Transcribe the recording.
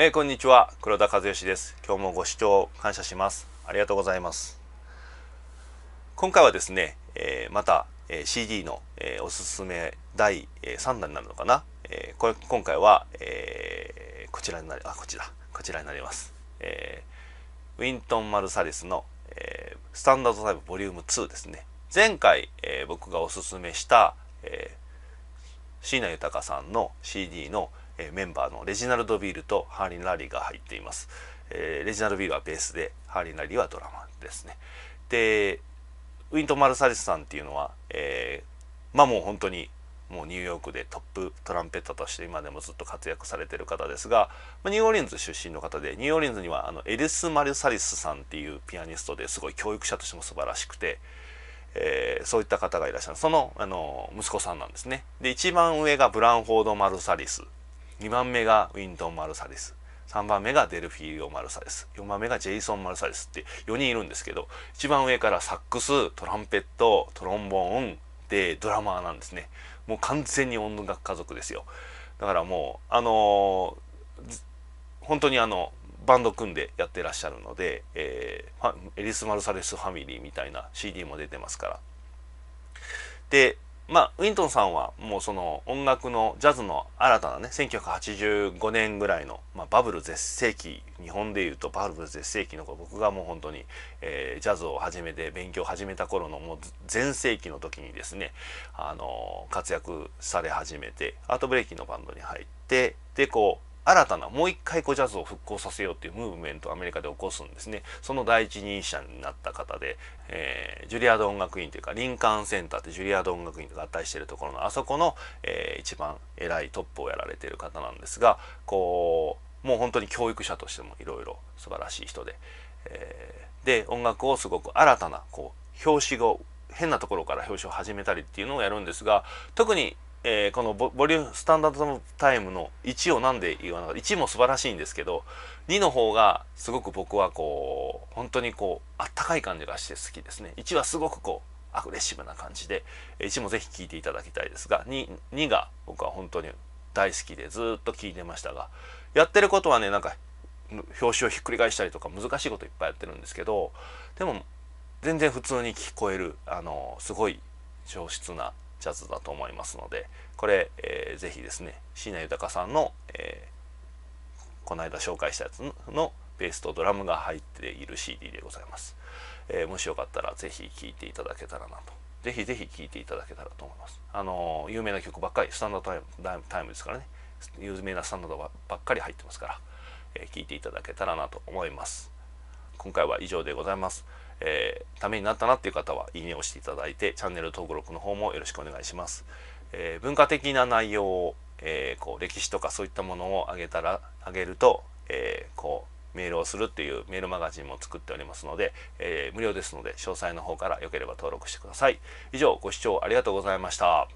えー、こんにちは黒田和義です今日もご視聴感謝しますありがとうございます今回はですね、えー、また、えー、CD の、えおすすめ第、え3弾になるのかな、えこれ今回は、えこちらになりあこちらこちらになります、えウィントン・マルサリスの、えスタンダードタイプボリューム2ですね前回、え僕がおすすめした、えー、椎名豊さんの CD の「えメンバーのレジナルド・ビールとハーリン・ラリーが入っています、えー、レジナルド・ビールはベースでハーリン・ラリーはドラマですねでウィント・マルサリスさんっていうのは、えー、まあもう本当にもうニューヨークでトップトランペッターとして今でもずっと活躍されてる方ですが、まあ、ニューオーリンズ出身の方でニューオーリンズにはあのエリス・マルサリスさんっていうピアニストですごい教育者としても素晴らしくて、えー、そういった方がいらっしゃるそのあの息子さんなんですねで一番上がブランフォード・マルサリス2番目がウィントン・マルサレス3番目がデルフィーオ・マルサレス4番目がジェイソン・マルサレスって4人いるんですけど一番上からサックストランペットトロンボーンでドラマーなんですねもう完全に音楽家族ですよだからもうあのー、本当にあのバンド組んでやってらっしゃるので、えー、エリス・マルサレスファミリーみたいな CD も出てますからでまあ、ウィントンさんはもうその音楽のジャズの新たなね1985年ぐらいの、まあ、バブル絶世紀日本でいうとバブル絶世紀の僕がもう本当に、えー、ジャズを始めて勉強を始めた頃のもう全盛期の時にですね、あのー、活躍され始めてアートブレイキンのバンドに入ってでこう新たなもう一回こうジャズを復興させようっていうムーブメントをアメリカで起こすんですねその第一人者になった方で、えー、ジュリアード音楽院というかリンカーンセンターってジュリアード音楽院と合体してるところのあそこの、えー、一番偉いトップをやられている方なんですがこうもう本当に教育者としてもいろいろ素晴らしい人で、えー、で音楽をすごく新たなこう表紙を変なところから表紙を始めたりっていうのをやるんですが特にえー、このボリュームスタンダードタイムの1を何で言わなかった1も素晴らしいんですけど2の方がすごく僕はこう本当にこうあったかい感じがして好きですね1はすごくこうアグレッシブな感じで1もぜひ聴いていただきたいですが 2, 2が僕は本当に大好きでずっと聴いてましたがやってることはねなんか表紙をひっくり返したりとか難しいこといっぱいやってるんですけどでも全然普通に聞こえるあのすごい上質なジャズだと思いますのでこれ、えー、ぜひですね椎名豊さんの、えー、この間紹介したやつのベースとドラムが入っている CD でございます、えー、もしよかったらぜひ聴いていただけたらなとぜひぜひ聴いていただけたらと思いますあの有名な曲ばっかりスタンダードタイムタイムですからね有名なスタンダードばっかり入ってますから聴、えー、いていただけたらなと思います今回は以上でございますえー、ためになったなっていう方はいいねをしていただいてチャンネル登録の方もよろしくお願いします。えー、文化的な内容を、えー、こう歴史とかそういったものをあげたらあげると、えー、こうメールをするっていうメールマガジンも作っておりますので、え無料ですので詳細の方からよければ登録してください。以上ご視聴ありがとうございました。